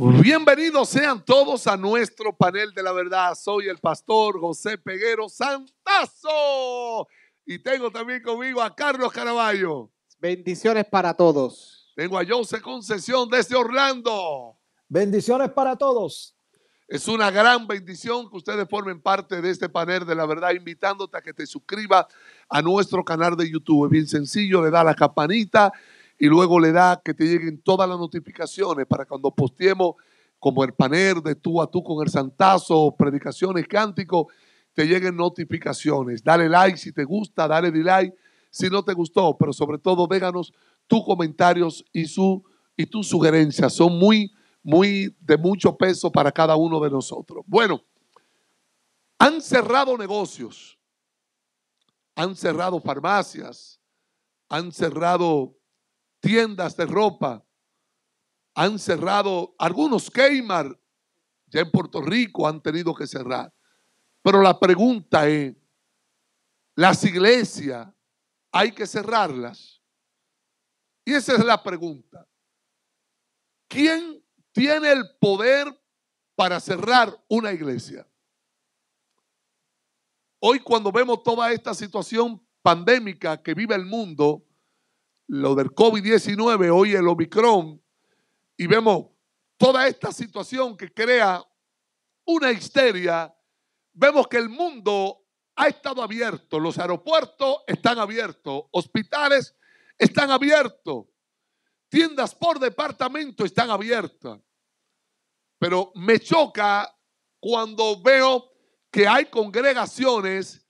Bienvenidos sean todos a nuestro panel de la verdad. Soy el pastor José Peguero Santazo y tengo también conmigo a Carlos Caraballo. Bendiciones para todos. Tengo a Jose Concesión desde Orlando. Bendiciones para todos. Es una gran bendición que ustedes formen parte de este panel de la verdad, invitándote a que te suscribas a nuestro canal de YouTube. Es bien sencillo, le da la campanita y luego le da que te lleguen todas las notificaciones para cuando posteemos como el panel de tú a tú con el santazo, predicaciones, cánticos, te lleguen notificaciones. Dale like si te gusta, dale like si no te gustó, pero sobre todo déganos tus comentarios y, su, y tus sugerencias. Son muy, muy de mucho peso para cada uno de nosotros. Bueno, han cerrado negocios, han cerrado farmacias, han cerrado tiendas de ropa, han cerrado, algunos Kmart ya en Puerto Rico han tenido que cerrar. Pero la pregunta es, ¿las iglesias hay que cerrarlas? Y esa es la pregunta. ¿Quién tiene el poder para cerrar una iglesia? Hoy cuando vemos toda esta situación pandémica que vive el mundo, lo del COVID-19, hoy el Omicron, y vemos toda esta situación que crea una histeria, vemos que el mundo ha estado abierto, los aeropuertos están abiertos, hospitales están abiertos, tiendas por departamento están abiertas. Pero me choca cuando veo que hay congregaciones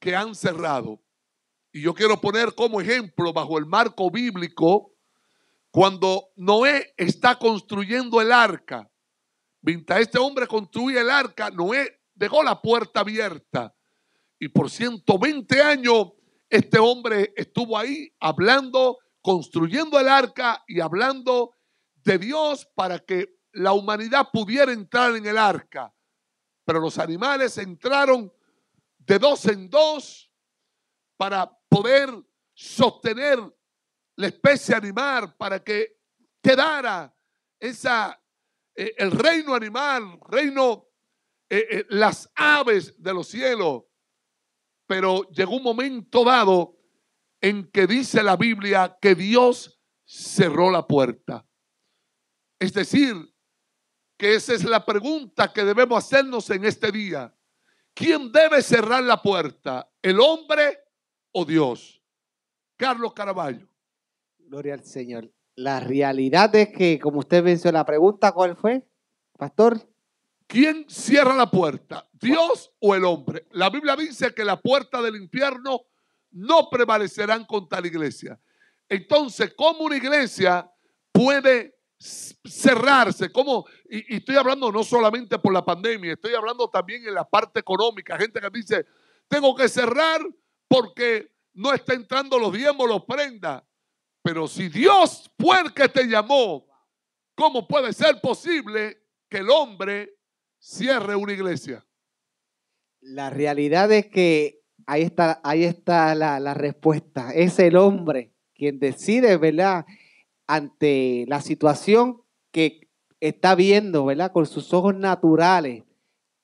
que han cerrado. Y yo quiero poner como ejemplo, bajo el marco bíblico, cuando Noé está construyendo el arca. Mientras este hombre construye el arca, Noé dejó la puerta abierta. Y por 120 años este hombre estuvo ahí hablando, construyendo el arca y hablando de Dios para que la humanidad pudiera entrar en el arca. Pero los animales entraron de dos en dos para poder sostener la especie animal, para que quedara esa, eh, el reino animal, reino, eh, eh, las aves de los cielos. Pero llegó un momento dado en que dice la Biblia que Dios cerró la puerta. Es decir, que esa es la pregunta que debemos hacernos en este día. ¿Quién debe cerrar la puerta? ¿El hombre o Dios? Carlos Caraballo. Gloria al Señor. La realidad es que, como usted mencionó la pregunta, ¿cuál fue, pastor? ¿Quién cierra la puerta? ¿Dios o el hombre? La Biblia dice que la puerta del infierno no prevalecerán contra la iglesia. Entonces, ¿cómo una iglesia puede cerrarse? ¿Cómo? y, estoy hablando no solamente por la pandemia, estoy hablando también en la parte económica. Gente que dice, tengo que cerrar porque no está entrando los diezmos, los prendas, Pero si Dios fue el que te llamó, ¿cómo puede ser posible que el hombre cierre una iglesia? La realidad es que ahí está, ahí está la, respuesta. Es el hombre quien decide, ¿verdad? Ante la situación que está viendo, ¿verdad? Con sus ojos naturales,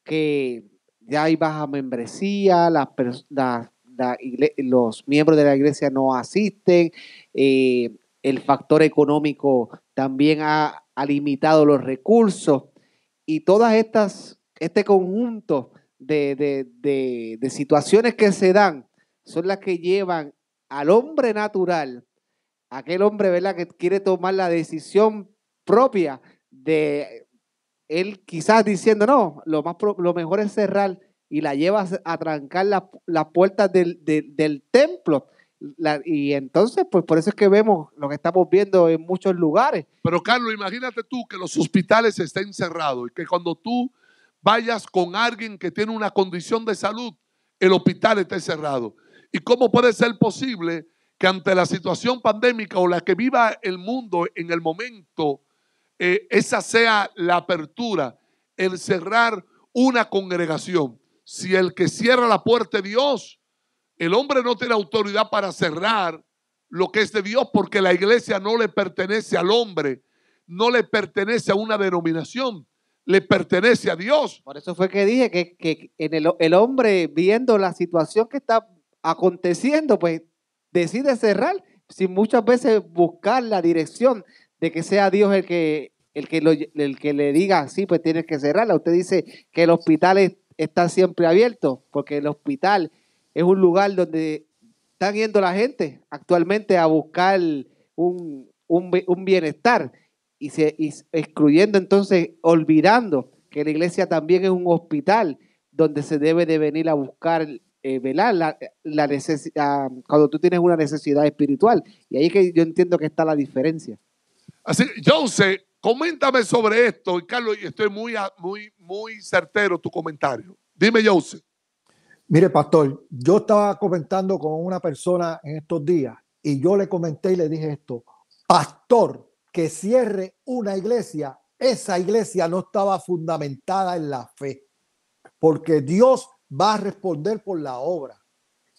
que ya hay baja membresía, las, personas los miembros de la iglesia no asisten, eh, el factor económico también ha, limitado los recursos y todas estas, este conjunto de, situaciones que se dan son las que llevan al hombre natural, aquel hombre ¿verdad? que quiere tomar la decisión propia de él quizás diciendo, no, lo, más, lo mejor es cerrar y la llevas a trancar las la puertas del, templo. y entonces, pues por eso es que vemos lo que estamos viendo en muchos lugares. Pero Carlos, imagínate tú que los hospitales estén cerrados y que cuando tú vayas con alguien que tiene una condición de salud, el hospital esté cerrado. ¿Y cómo puede ser posible que ante la situación pandémica o la que viva el mundo en el momento, eh, esa sea la apertura, el cerrar una congregación? si el que cierra la puerta es Dios, el hombre no tiene autoridad para cerrar lo que es de Dios porque la iglesia no le pertenece al hombre, no le pertenece a una denominación, le pertenece a Dios. Por eso fue que dije que, el, hombre viendo la situación que está aconteciendo, pues decide cerrar sin muchas veces buscar la dirección de que sea Dios el que, el que, el que le diga, sí, pues tienes que cerrarla. Usted dice que el hospital es está siempre abierto, porque el hospital es un lugar donde están yendo la gente actualmente a buscar un, un, bienestar y, se, excluyendo entonces, olvidando que la iglesia también es un hospital donde se debe de venir a buscar, eh, velar la, necesidad, ah, cuando tú tienes una necesidad espiritual. Y ahí que yo entiendo que está la diferencia. Así, yo sé... Coméntame sobre esto. Y Carlos, estoy muy, muy, muy certero tu comentario. Dime, Joseph. Mire, pastor, yo estaba comentando con una persona en estos días y yo le comenté y le dije esto. Pastor, que cierre una iglesia, esa iglesia no estaba fundamentada en la fe, porque Dios va a responder por la obra.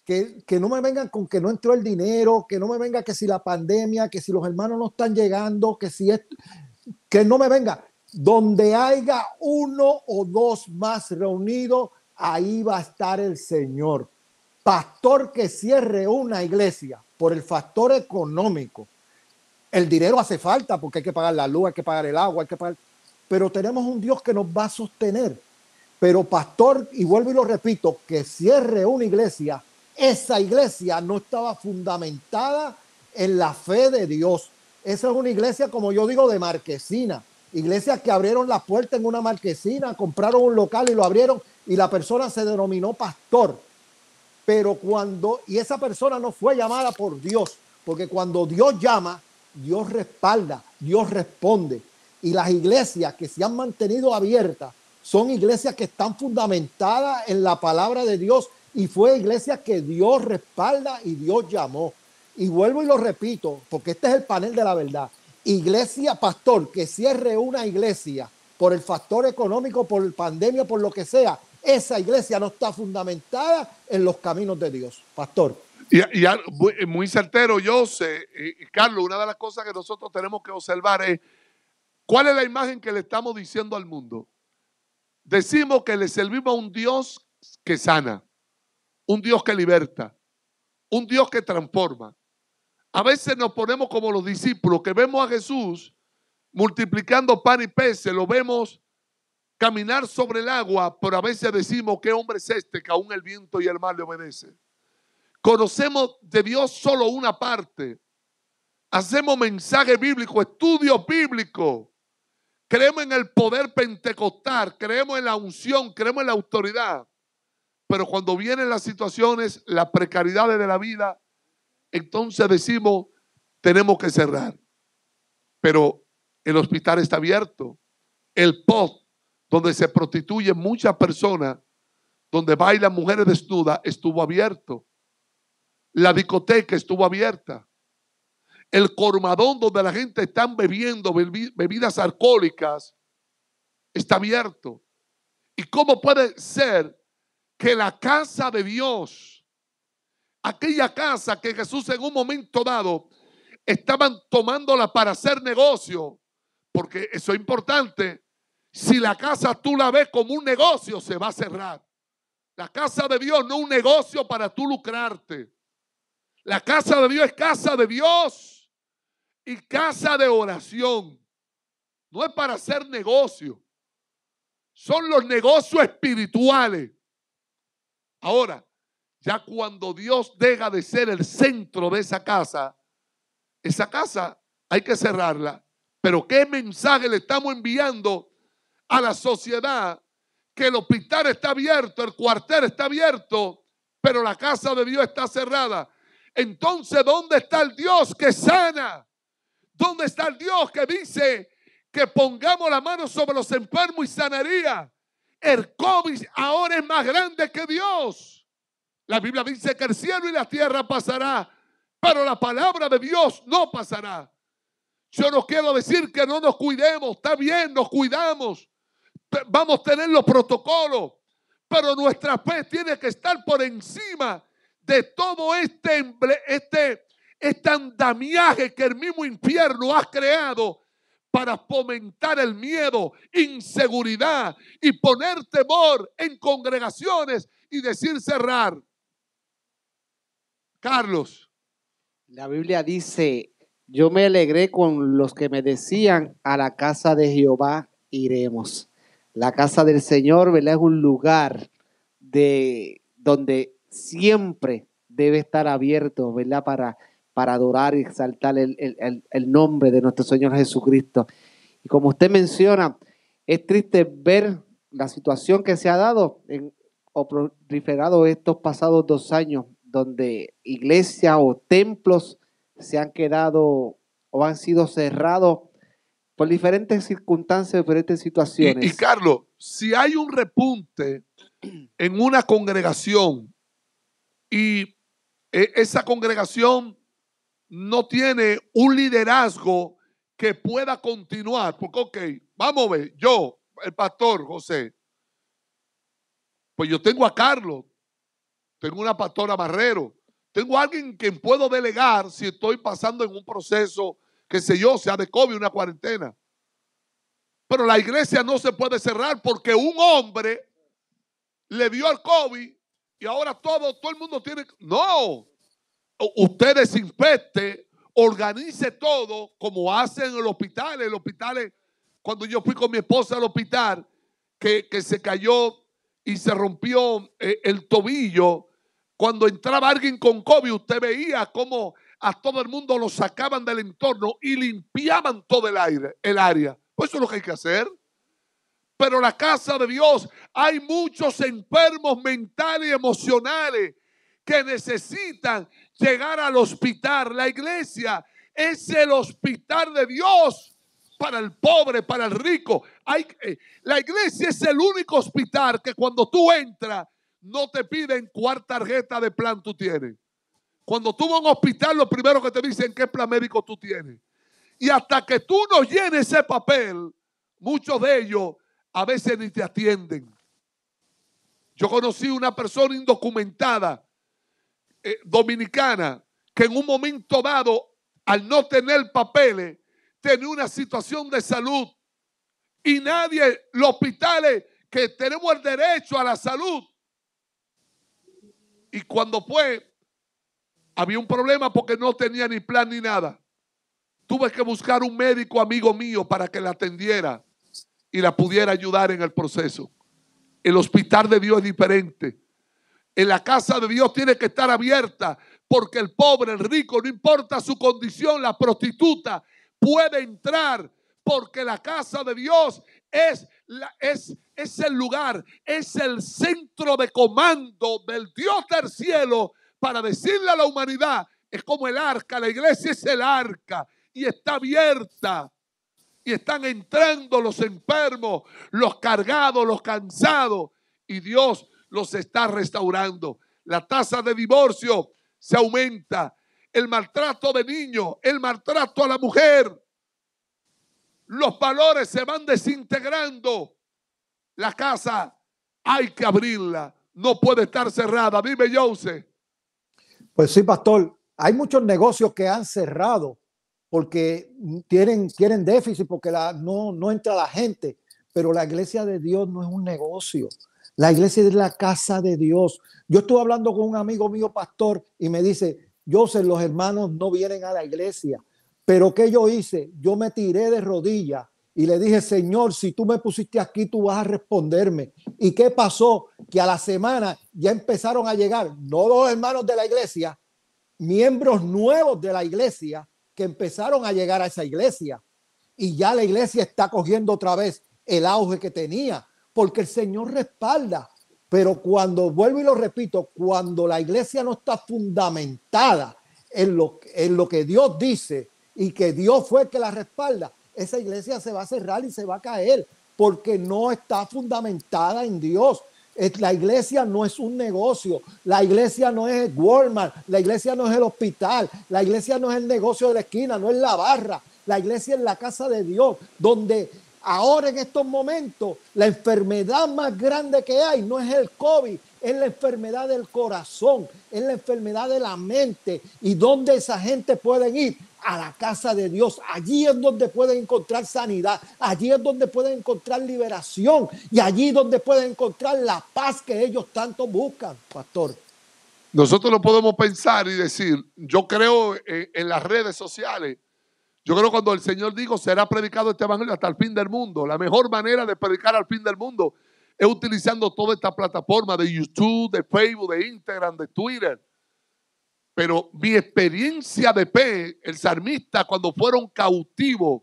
Que, que, no me vengan con que no entró el dinero, que no me venga que si la pandemia, que si los hermanos no están llegando, que si esto que no me venga. Donde haya uno o dos más reunidos, ahí va a estar el Señor. Pastor que cierre una iglesia por el factor económico. El dinero hace falta porque hay que pagar la luz, hay que pagar el agua, hay que pagar... Pero tenemos un Dios que nos va a sostener. Pero pastor, y vuelvo y lo repito, que cierre una iglesia, esa iglesia no estaba fundamentada en la fe de Dios, esa es una iglesia, como yo digo, de marquesina. Iglesias que abrieron la puerta en una marquesina, compraron un local y lo abrieron y la persona se denominó pastor. Pero cuando, y esa persona no fue llamada por Dios, porque cuando Dios llama, Dios respalda, Dios responde. Y las iglesias que se han mantenido abiertas son iglesias que están fundamentadas en la palabra de Dios y fue iglesia que Dios respalda y Dios llamó. Y vuelvo y lo repito, porque este es el panel de la verdad. Iglesia pastor, que cierre una iglesia por el factor económico, por el pandemia, por lo que sea, esa iglesia no está fundamentada en los caminos de Dios. Pastor. Y, muy, certero, yo sé, Carlos, una de las cosas que nosotros tenemos que observar es cuál es la imagen que le estamos diciendo al mundo. Decimos que le servimos a un Dios que sana, un Dios que liberta, un Dios que transforma. A veces nos ponemos como los discípulos que vemos a Jesús multiplicando pan y peces, lo vemos caminar sobre el agua, pero a veces decimos, ¿qué hombre es este que aún el viento y el mar le obedece? Conocemos de Dios solo una parte. Hacemos mensaje bíblico, estudio bíblico. Creemos en el poder pentecostal, creemos en la unción, creemos en la autoridad. Pero cuando vienen las situaciones, las precariedades de la vida, entonces decimos, tenemos que cerrar. Pero el hospital está abierto. El pod donde se prostituyen muchas personas, donde bailan mujeres desnudas, estuvo abierto. La discoteca estuvo abierta. El cormadón donde la gente está bebiendo bebidas alcohólicas está abierto. ¿Y cómo puede ser que la casa de Dios aquella casa que Jesús en un momento dado estaban tomándola para hacer negocio, porque eso es importante, si la casa tú la ves como un negocio, se va a cerrar. La casa de Dios no es un negocio para tú lucrarte. La casa de Dios es casa de Dios y casa de oración. No es para hacer negocio. Son los negocios espirituales. Ahora, ya cuando Dios deja de ser el centro de esa casa, esa casa hay que cerrarla. Pero ¿qué mensaje le estamos enviando a la sociedad? Que el hospital está abierto, el cuartel está abierto, pero la casa de Dios está cerrada. Entonces, ¿dónde está el Dios que sana? ¿Dónde está el Dios que dice que pongamos la mano sobre los enfermos y sanaría? El COVID ahora es más grande que Dios. La Biblia dice que el cielo y la tierra pasará, pero la palabra de Dios no pasará. Yo no quiero decir que no nos cuidemos, está bien, nos cuidamos. Vamos a tener los protocolos, pero nuestra fe tiene que estar por encima de todo este, este, este andamiaje que el mismo infierno ha creado para fomentar el miedo, inseguridad y poner temor en congregaciones y decir cerrar. Carlos. La Biblia dice, yo me alegré con los que me decían, a la casa de Jehová iremos. La casa del Señor, Es un lugar de donde siempre debe estar abierto, ¿verdad? Para, para adorar y exaltar el, nombre de nuestro Señor Jesucristo. Y como usted menciona, es triste ver la situación que se ha dado en, o proliferado estos pasados dos años donde iglesias o templos se han quedado o han sido cerrados por diferentes circunstancias, diferentes situaciones. Y, Carlos, si hay un repunte en una congregación y e, esa congregación no tiene un liderazgo que pueda continuar, porque ok, vamos a ver, yo, el pastor José, pues yo tengo a Carlos, tengo una pastora Barrero, tengo alguien quien puedo delegar si estoy pasando en un proceso, que sé yo, sea de COVID, una cuarentena. Pero la iglesia no se puede cerrar porque un hombre le dio al COVID y ahora todo, todo el mundo tiene... No, usted desinfecte, organice todo como hacen en los hospitales. En los hospitales, cuando yo fui con mi esposa al hospital, que, que se cayó y se rompió eh, el tobillo cuando entraba alguien con COVID, usted veía cómo a todo el mundo lo sacaban del entorno y limpiaban todo el aire, el área. Pues eso es lo que hay que hacer. Pero la casa de Dios, hay muchos enfermos mentales y emocionales que necesitan llegar al hospital. La iglesia es el hospital de Dios para el pobre, para el rico. Eh, la iglesia es el único hospital que cuando tú entras, no te piden cuál tarjeta de plan tú tienes. Cuando tú vas a un hospital, lo primero que te dicen qué plan médico tú tienes. Y hasta que tú no llenes ese papel, muchos de ellos a veces ni te atienden. Yo conocí una persona indocumentada, eh, dominicana, que en un momento dado, al no tener papeles, tenía una situación de salud. Y nadie, los hospitales que tenemos el derecho a la salud, y cuando fue, había un problema porque no tenía ni plan ni nada. Tuve que buscar un médico amigo mío para que la atendiera y la pudiera ayudar en el proceso. El hospital de Dios es diferente. En la casa de Dios tiene que estar abierta porque el pobre, el rico, no importa su condición, la prostituta puede entrar porque la casa de Dios es, la, es, es el lugar, es el centro de comando del Dios del cielo para decirle a la humanidad, es como el arca, la iglesia es el arca y está abierta. Y están entrando los enfermos, los cargados, los cansados. Y Dios los está restaurando. La tasa de divorcio se aumenta. El maltrato de niños, el maltrato a la mujer, los valores se van desintegrando. La casa hay que abrirla, no puede estar cerrada. Dime, Jose. Pues sí, pastor, hay muchos negocios que han cerrado porque tienen, déficit, porque la, no, no entra la gente, pero la iglesia de Dios no es un negocio. La iglesia es la casa de Dios. Yo estuve hablando con un amigo mío, pastor, y me dice, Joseph, los hermanos no vienen a la iglesia. Pero ¿qué yo hice? Yo me tiré de rodillas y le dije, Señor, si tú me pusiste aquí, tú vas a responderme. ¿Y qué pasó? Que a la semana ya empezaron a llegar, no los hermanos de la iglesia, miembros nuevos de la iglesia que empezaron a llegar a esa iglesia. Y ya la iglesia está cogiendo otra vez el auge que tenía, porque el Señor respalda. Pero cuando, vuelvo y lo repito, cuando la iglesia no está fundamentada en lo, en lo que Dios dice, y que Dios fue el que la respalda, esa iglesia se va a cerrar y se va a caer porque no está fundamentada en Dios. La iglesia no es un negocio, la iglesia no es Walmart, la iglesia no es el hospital, la iglesia no es el negocio de la esquina, no es la barra, la iglesia es la casa de Dios, donde ahora en estos momentos la enfermedad más grande que hay no es el COVID, es la enfermedad del corazón, es la enfermedad de la mente y donde esa gente puede ir a la casa de Dios. Allí es donde pueden encontrar sanidad, allí es donde pueden encontrar liberación y allí donde pueden encontrar la paz que ellos tanto buscan, pastor. Nosotros lo podemos pensar y decir, yo creo en, en las redes sociales, yo creo cuando el Señor dijo, será predicado este evangelio hasta el fin del mundo, la mejor manera de predicar al fin del mundo es utilizando toda esta plataforma de YouTube, de Facebook, de Instagram, de Twitter pero mi experiencia de P, el sarmista cuando fueron cautivos,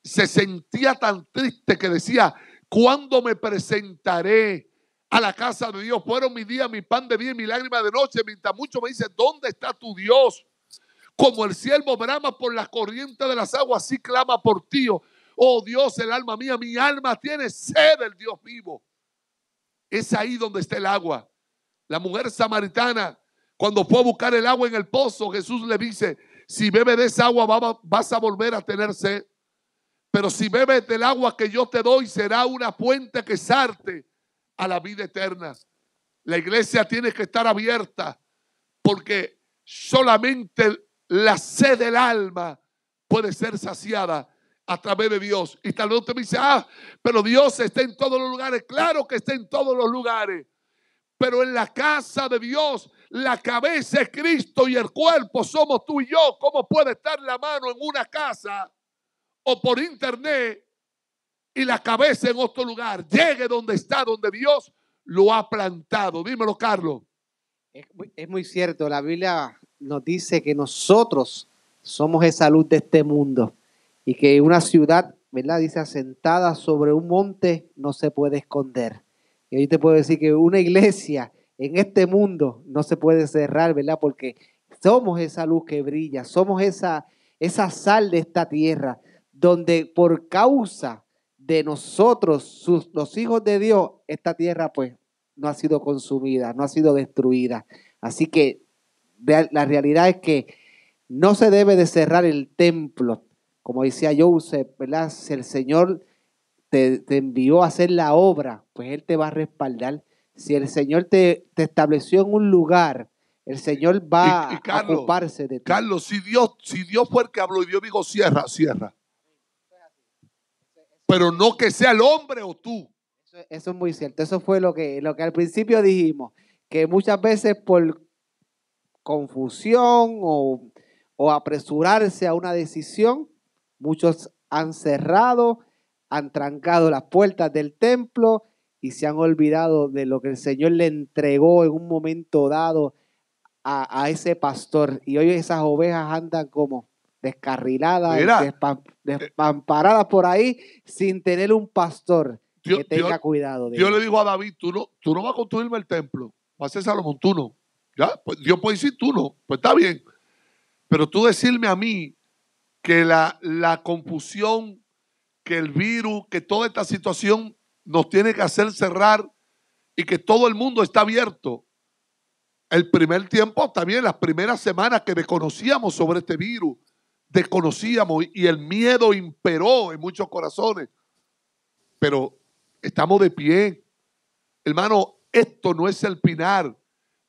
se sentía tan triste que decía, ¿cuándo me presentaré a la casa de Dios? Fueron mi día, mi pan de día mi lágrima de noche, mientras muchos me dice ¿dónde está tu Dios? Como el siervo brama por las corrientes de las aguas, así clama por ti. Oh, oh Dios, el alma mía, mi alma tiene sed del Dios vivo. Es ahí donde está el agua. La mujer samaritana cuando fue a buscar el agua en el pozo, Jesús le dice, si bebes de esa agua vas a volver a tener sed. Pero si bebes del agua que yo te doy, será una puente que sarte a la vida eterna. La iglesia tiene que estar abierta porque solamente la sed del alma puede ser saciada a través de Dios. Y tal vez usted me dice, ah, pero Dios está en todos los lugares. Claro que está en todos los lugares. Pero en la casa de Dios, la cabeza es Cristo y el cuerpo somos tú y yo. ¿Cómo puede estar la mano en una casa o por internet y la cabeza en otro lugar? Llegue donde está, donde Dios lo ha plantado. Dímelo, Carlos. Es muy, cierto, la Biblia nos dice que nosotros somos esa luz de este mundo y que una ciudad, ¿verdad? Dice, asentada sobre un monte no se puede esconder. Y ahí te puedo decir que una iglesia en este mundo no se puede cerrar, ¿verdad? Porque somos esa luz que brilla, somos esa, esa sal de esta tierra, donde por causa de nosotros, sus, los hijos de Dios, esta tierra pues no ha sido consumida, no ha sido destruida. Así que la realidad es que no se debe de cerrar el templo. Como decía Joseph, ¿verdad? Si el Señor te, envió a hacer la obra, pues Él te va a respaldar. Si el Señor te, estableció en un lugar, el Señor va a ocuparse de ti. Carlos, si Dios, si Dios fue el que habló y Dios dijo, cierra, cierra. Pero no que sea el hombre o tú. Eso, es muy cierto. Eso fue lo que, lo que al principio dijimos, que muchas veces por confusión o, o apresurarse a una decisión, muchos han cerrado han trancado las puertas del templo y se han olvidado de lo que el Señor le entregó en un momento dado a, ese pastor. Y hoy esas ovejas andan como descarriladas, desamparadas por ahí, sin tener un pastor que tenga cuidado. De Dios le digo a David, tú no, tú no vas a construirme el templo, vas a ser Salomón, tú no. ¿Ya? Pues Dios puede decir, tú no, pues está bien. Pero tú decirme a mí que la, la confusión que el virus, que toda esta situación nos tiene que hacer cerrar y que todo el mundo está abierto. El primer tiempo también, las primeras semanas que desconocíamos sobre este virus, desconocíamos y el miedo imperó en muchos corazones. Pero estamos de pie. Hermano, esto no es el pinar.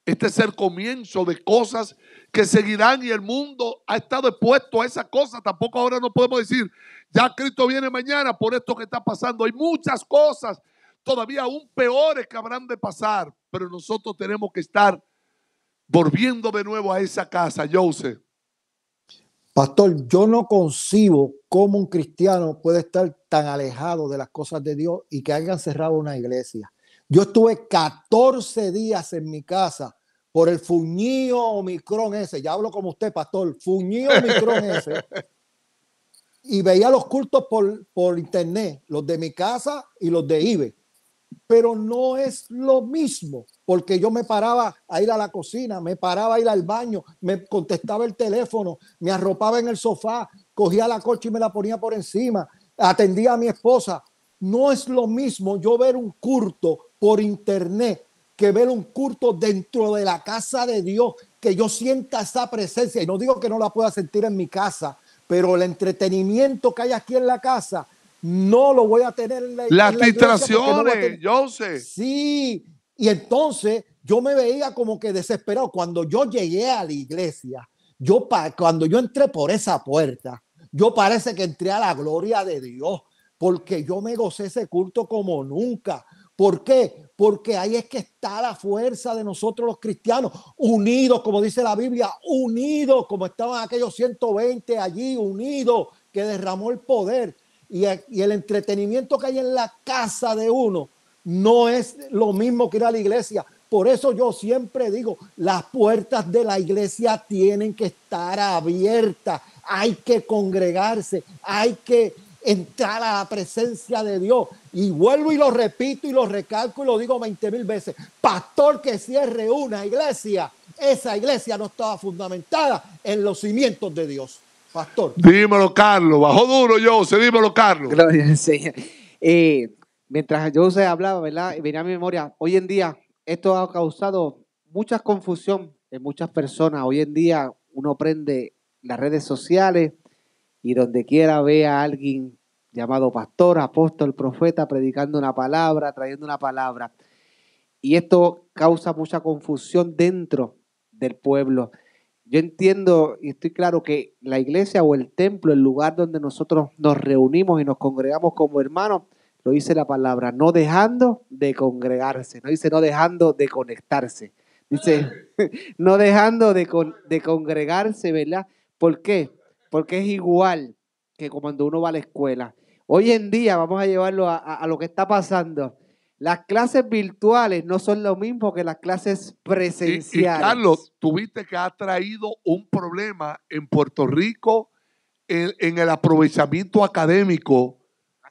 Este es el comienzo de cosas que seguirán y el mundo ha estado expuesto a esas cosas. Tampoco ahora no podemos decir, ya Cristo viene mañana por esto que está pasando. Hay muchas cosas todavía aún peores que habrán de pasar, pero nosotros tenemos que estar volviendo de nuevo a esa casa, Joseph. Pastor, yo no concibo cómo un cristiano puede estar tan alejado de las cosas de Dios y que hayan cerrado una iglesia. Yo estuve 14 días en mi casa por el fuñío Omicron ese. Ya hablo como usted, pastor. Fuñío Omicron ese. Y veía los cultos por, por internet, los de mi casa y los de IBE. Pero no es lo mismo, porque yo me paraba a ir a la cocina, me paraba a ir al baño, me contestaba el teléfono, me arropaba en el sofá, cogía la coche y me la ponía por encima, atendía a mi esposa. No es lo mismo yo ver un culto por internet, que ver un culto dentro de la casa de Dios, que yo sienta esa presencia. Y no digo que no la pueda sentir en mi casa, pero el entretenimiento que hay aquí en la casa, no lo voy a tener en la, Las distracciones, Sí, y entonces yo me veía como que desesperado. Cuando yo llegué a la iglesia, yo cuando yo entré por esa puerta, yo parece que entré a la gloria de Dios, porque yo me gocé ese culto como nunca ¿Por qué? Porque ahí es que está la fuerza de nosotros los cristianos, unidos, como dice la Biblia, unidos, como estaban aquellos 120 allí, unidos, que derramó el poder. Y, el entretenimiento que hay en la casa de uno no es lo mismo que ir a la iglesia. Por eso yo siempre digo, las puertas de la iglesia tienen que estar abiertas, hay que congregarse, hay que entrar a la presencia de Dios. Y vuelvo y lo repito y lo recalco y lo digo 20 mil veces. Pastor que cierre una iglesia, esa iglesia no estaba fundamentada en los cimientos de Dios. Pastor. Dímelo, Carlos. Bajó duro, yo Dímelo, Carlos. Gracias Señor. Eh, mientras se hablaba, ¿verdad? Venía a mi memoria. Hoy en día, esto ha causado mucha confusión en muchas personas. Hoy en día, uno prende las redes sociales y donde quiera vea a alguien llamado pastor, apóstol, profeta, predicando una palabra, trayendo una palabra. Y esto causa mucha confusión dentro del pueblo. Yo entiendo y estoy claro que la iglesia o el templo, el lugar donde nosotros nos reunimos y nos congregamos como hermanos, lo dice la palabra, no dejando de congregarse, no dice no dejando de conectarse, dice no dejando de, con, de congregarse, ¿verdad? ¿Por qué? porque es igual que cuando uno va a la escuela. Hoy en día, vamos a llevarlo a, lo que está pasando. Las clases virtuales no son lo mismo que las clases presenciales. Carlos, tuviste que ha traído un problema en Puerto Rico en, el aprovechamiento académico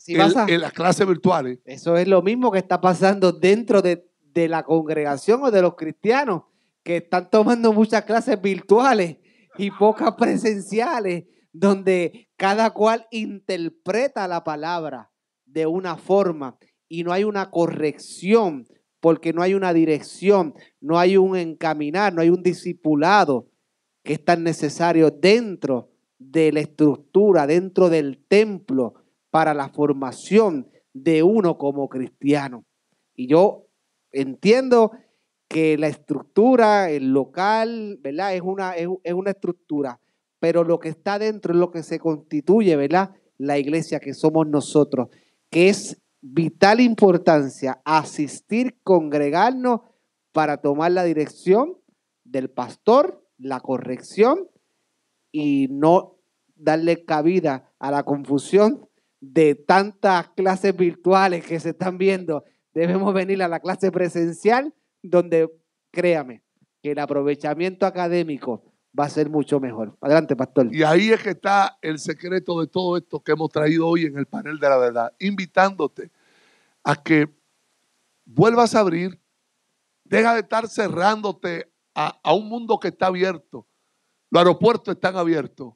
en, las clases virtuales. Eso es lo mismo que está pasando dentro de la congregación o de los cristianos que están tomando muchas clases virtuales y pocas presenciales, donde cada cual interpreta la palabra de una forma y no hay una corrección, porque no hay una dirección, no hay un encaminar, no hay un discipulado que es tan necesario dentro de la estructura, dentro del templo, para la formación de uno como cristiano. Y yo entiendo que la estructura, el local, ¿verdad? Es una, es, una estructura, pero lo que está dentro es lo que se constituye, ¿verdad? La iglesia que somos nosotros, que es vital importancia asistir, congregarnos para tomar la dirección del pastor, la corrección y no darle cabida a la confusión de tantas clases virtuales que se están viendo. Debemos venir a la clase presencial donde, créame, que el aprovechamiento académico va a ser mucho mejor. Adelante, pastor. Y ahí es que está el secreto de todo esto que hemos traído hoy en el panel de la verdad, invitándote a que vuelvas a abrir, deja de estar cerrándote a, a un mundo que está abierto. Los aeropuertos están abiertos.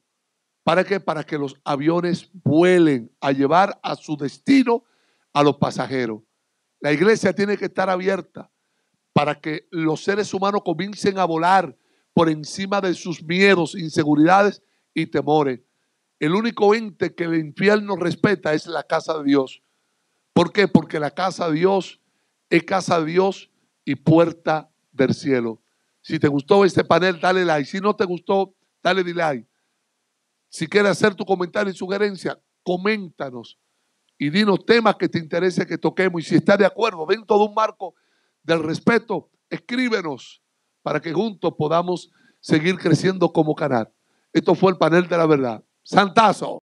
¿Para qué? Para que los aviones vuelen a llevar a su destino a los pasajeros. La iglesia tiene que estar abierta para que los seres humanos comiencen a volar por encima de sus miedos, inseguridades y temores. El único ente que el infierno respeta es la casa de Dios. ¿Por qué? Porque la casa de Dios es casa de Dios y puerta del cielo. Si te gustó este panel, dale like. Si no te gustó, dale like. Si quieres hacer tu comentario y sugerencia, coméntanos y dinos temas que te interese que toquemos. Y si estás de acuerdo ven todo un marco del respeto, escríbenos para que juntos podamos seguir creciendo como canal. Esto fue el panel de la verdad. Santazo.